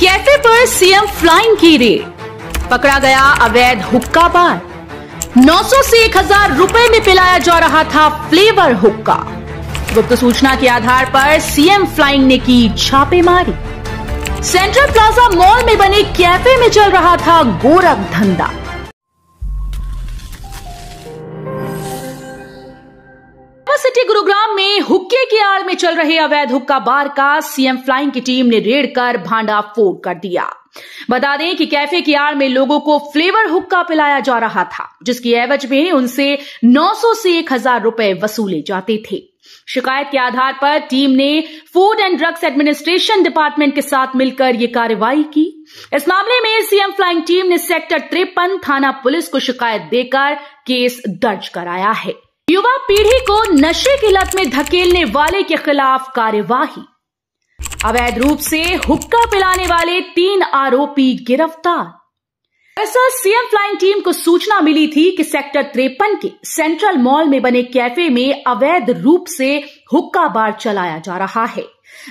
Cafe पर CM flying की रे पकड़ा गया अवैध हुक्का बार 900 से 1000 रुपए में पिलाया जा रहा था फ्लेवर हुक्का गुप्त सूचना के आधार पर सीएम फ्लाइंग ने की छापेमारी सेंट्रल प्लाजा मॉल में बने कैफे में चल रहा था गोरख धंधा में हुक्के की आड़ में चल रहे अवैध हुक्का बार का सीएम फ्लाइंग की टीम ने रेड कर भांडा फोड़ कर दिया बता दें कि कैफे की आड़ में लोगों को फ्लेवर हुक्का पिलाया जा रहा था जिसकी एवज में उनसे 900 से 1000 रुपए वसूले जाते थे शिकायत के आधार पर टीम ने food and drugs administration department के साथ मिलकर यह कार्रवाई की इस मामले में सीएम फ्लाइंग टीम ने सेक्टर तिरपन थाना पुलिस को शिकायत देकर केस दर्ज कराया है युवा पीढ़ी को नशे की लत में धकेलने वाले के खिलाफ कार्यवाही अवैध रूप से हुक्का पिलाने वाले तीन आरोपी गिरफ्तार दरअसल सीएम फ्लाइंग टीम को सूचना मिली थी कि सेक्टर त्रेपन के सेंट्रल मॉल में बने कैफे में अवैध रूप से हुक्का बार चलाया जा रहा है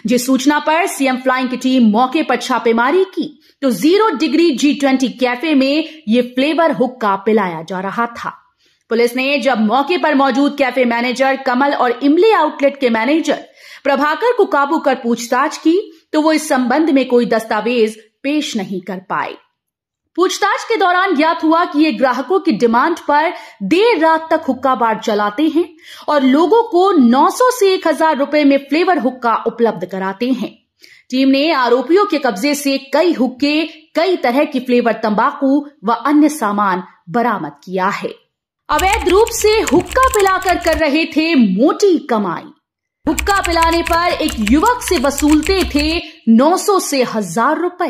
जिस सूचना पर सीएम फ्लाइंग की टीम मौके पर छापेमारी की तो zero degree G twenty cafe में ये फ्लेवर हुक्का पिलाया जा रहा था पुलिस ने जब मौके पर मौजूद कैफे मैनेजर कमल और इमली आउटलेट के मैनेजर प्रभाकर को काबू कर पूछताछ की तो वो इस संबंध में कोई दस्तावेज पेश नहीं कर पाए पूछताछ के दौरान ज्ञात हुआ कि ये ग्राहकों की डिमांड पर देर रात तक हुक्का बार चलाते हैं और लोगों को 900 से 1000 रुपए में फ्लेवर हुक्का उपलब्ध कराते हैं टीम ने आरोपियों के कब्जे से कई हुक्के कई तरह की फ्लेवर तंबाकू व अन्य सामान बरामद किया है अवैध रूप से हुक्का पिलाकर कर रहे थे मोटी कमाई हुक्का पिलाने पर एक युवक से वसूलते थे 900 से हजार रुपए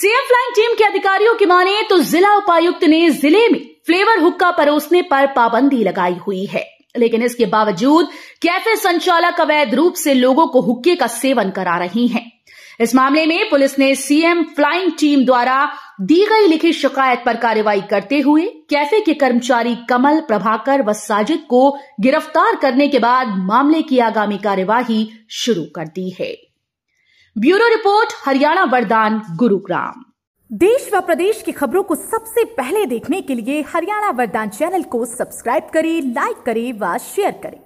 सीएम फ्लाइंग टीम के अधिकारियों की माने तो जिला उपायुक्त ने जिले में फ्लेवर हुक्का परोसने पर पाबंदी लगाई हुई है लेकिन इसके बावजूद कैफे संचालक अवैध रूप से लोगों को हुक्के का सेवन करा रही हैं। इस मामले में पुलिस ने सीएम फ्लाइंग टीम द्वारा दी गई लिखित शिकायत पर कार्रवाई करते हुए कैफे के कर्मचारी कमल प्रभाकर व साजिद को गिरफ्तार करने के बाद मामले की आगामी कार्यवाही शुरू कर दी है ब्यूरो रिपोर्ट हरियाणा वरदान गुरुग्राम देश व प्रदेश की खबरों को सबसे पहले देखने के लिए हरियाणा वरदान चैनल को सब्सक्राइब करें लाइक करें व शेयर करें